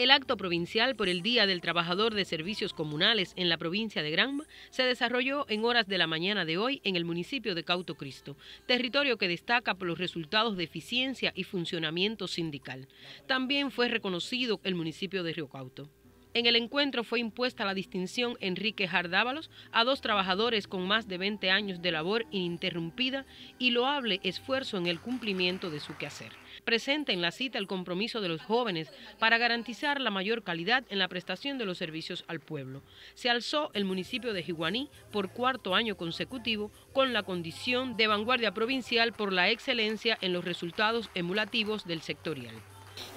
El acto provincial por el Día del Trabajador de Servicios Comunales en la provincia de Granma se desarrolló en horas de la mañana de hoy en el municipio de Cauto Cristo, territorio que destaca por los resultados de eficiencia y funcionamiento sindical. También fue reconocido el municipio de Río Cauto. En el encuentro fue impuesta la distinción Enrique Jardávalos a dos trabajadores con más de 20 años de labor ininterrumpida y loable esfuerzo en el cumplimiento de su quehacer. Presenta en la cita el compromiso de los jóvenes para garantizar la mayor calidad en la prestación de los servicios al pueblo. Se alzó el municipio de Jiguaní por cuarto año consecutivo con la condición de vanguardia provincial por la excelencia en los resultados emulativos del sectorial.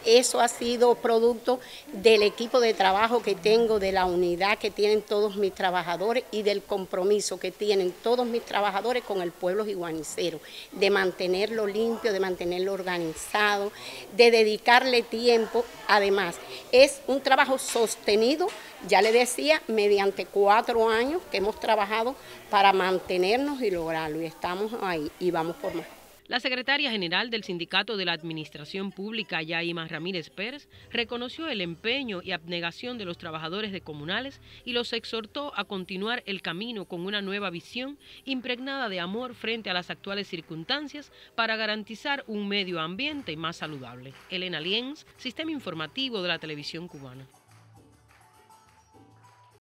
Eso ha sido producto del equipo de trabajo que tengo, de la unidad que tienen todos mis trabajadores y del compromiso que tienen todos mis trabajadores con el pueblo iguanicero, de mantenerlo limpio, de mantenerlo organizado, de dedicarle tiempo. Además, es un trabajo sostenido, ya le decía, mediante cuatro años que hemos trabajado para mantenernos y lograrlo. Y estamos ahí y vamos por más. La secretaria general del Sindicato de la Administración Pública, Yaima Ramírez Pérez, reconoció el empeño y abnegación de los trabajadores de comunales y los exhortó a continuar el camino con una nueva visión impregnada de amor frente a las actuales circunstancias para garantizar un medio ambiente más saludable. Elena Lienz, Sistema Informativo de la Televisión Cubana.